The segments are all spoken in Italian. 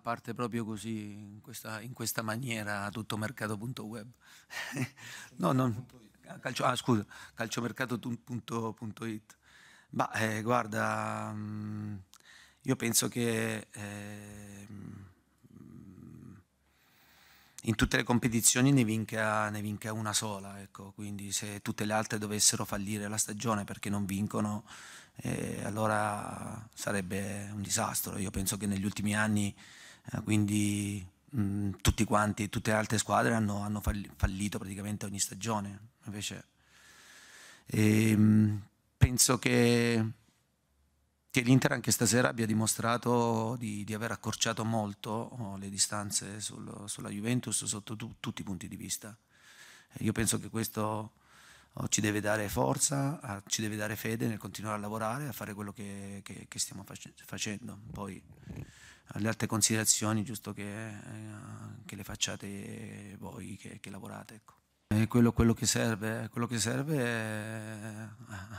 parte proprio così, in questa, in questa maniera, tutto mercato.web. no, non, calcio, ah, ah, scusa, calciomercato.it. Ma eh, guarda, mm, io penso che eh, in tutte le competizioni ne vinca, ne vinca una sola, ecco. quindi se tutte le altre dovessero fallire la stagione perché non vincono, eh, allora sarebbe un disastro. Io penso che negli ultimi anni eh, quindi mh, mm, tutti quanti, tutte le altre squadre hanno, hanno fallito praticamente ogni stagione. Invece, e, ehm, mh, penso che, che l'Inter anche stasera abbia dimostrato di, di aver accorciato molto oh, le distanze sul, sulla Juventus sotto tu, tutti i punti di vista. Eh, io penso che questo oh, ci deve dare forza, ci deve dare fede nel continuare a lavorare, a fare quello che, che, che stiamo facendo. Poi alle altre considerazioni, giusto che, eh, che le facciate voi che, che lavorate. Ecco. Quello, quello, che serve, quello che serve è,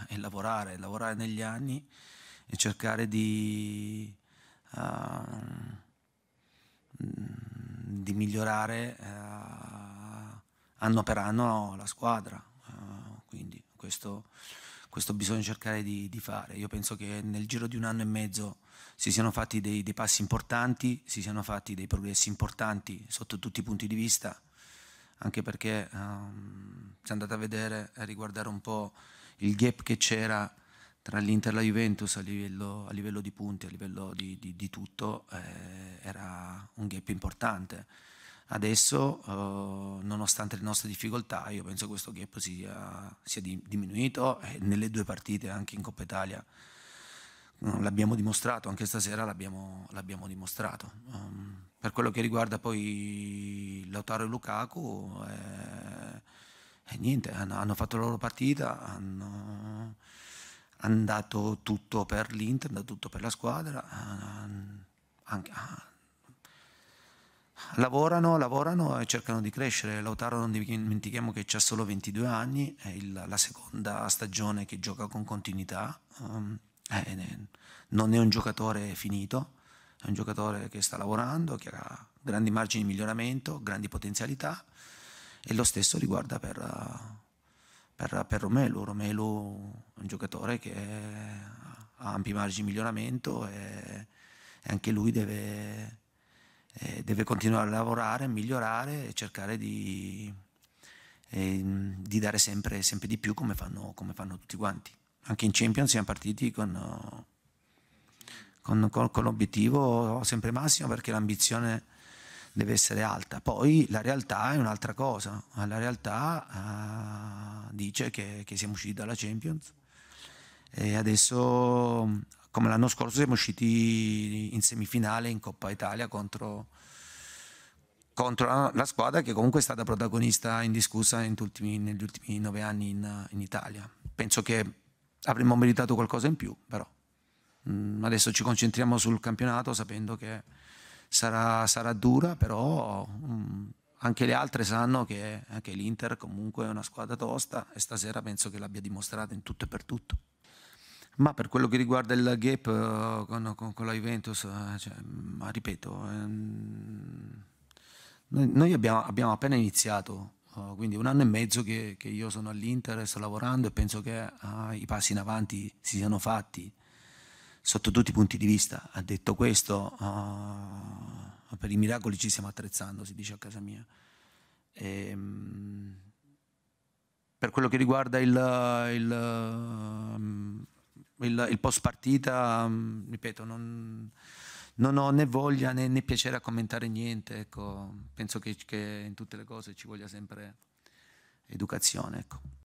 eh, è, lavorare, lavorare negli anni e cercare di, uh, di migliorare uh, anno per anno la squadra. Uh, quindi questo questo bisogna cercare di, di, fare. Io penso che nel giro di un anno e mezzo si siano fatti dei, dei, passi importanti, si siano fatti dei progressi importanti sotto tutti i punti di vista, anche perché um, se andate a vedere, e a riguardare un po' il gap che c'era tra l'Inter e la Juventus a livello, a livello, di punti, a livello di, di, di tutto, eh, era un gap importante Adesso, eh, nonostante le nostre difficoltà, io penso che questo gap sia, sia diminuito e nelle due partite, anche in Coppa Italia, mm, l'abbiamo dimostrato, anche stasera l'abbiamo, dimostrato. Um, per quello che riguarda poi Lautaro e Lukaku, eh, eh, niente, hanno, hanno, fatto la loro partita, hanno, andato tutto per l'Inter, hanno dato tutto per la squadra, hanno, anche, lavorano, lavorano e cercano di crescere. Lautaro non dimentichiamo che ha solo 22 anni, è il, la seconda stagione che gioca con continuità, um, è, non è un giocatore finito, è un giocatore che sta lavorando, che ha grandi margini di miglioramento, grandi potenzialità e lo stesso riguarda per, per, per Romelu. Romelu è un giocatore che ha ampi margini di miglioramento e, e anche lui deve eh, deve continuare a lavorare, a migliorare e cercare di, eh, di dare sempre, sempre, di più come fanno, come fanno, tutti quanti. Anche in Champions siamo partiti con, con, con, con l'obiettivo sempre massimo perché l'ambizione deve essere alta. Poi la realtà è un'altra cosa, la realtà uh, dice che, che, siamo usciti dalla Champions e adesso come l'anno scorso siamo usciti in semifinale in Coppa Italia contro, contro la, squadra che comunque è stata protagonista indiscussa negli ultimi, negli ultimi nove anni in, in, Italia. Penso che avremmo meritato qualcosa in più, però mm, adesso ci concentriamo sul campionato sapendo che sarà, sarà dura, però mm, anche le altre sanno che anche l'Inter comunque è una squadra tosta e stasera penso che l'abbia dimostrato in tutto e per tutto. Ma per quello che riguarda il gap eh, con, con, con, la Juventus, eh, cioè, ma ripeto, ehm, noi, abbiamo, abbiamo, appena iniziato, uh, quindi un anno e mezzo che, che, io sono all'Inter e sto lavorando e penso che i passi in avanti si siano fatti sotto tutti i punti di vista. Ha detto questo, per i miracoli ci stiamo attrezzando, si dice a casa mia. E, um, per quello che riguarda il, il um, il, il post partita, mm, ripeto, non, non ho né voglia né, né, piacere a commentare niente, ecco. penso che, che in tutte le cose ci voglia sempre educazione. Ecco.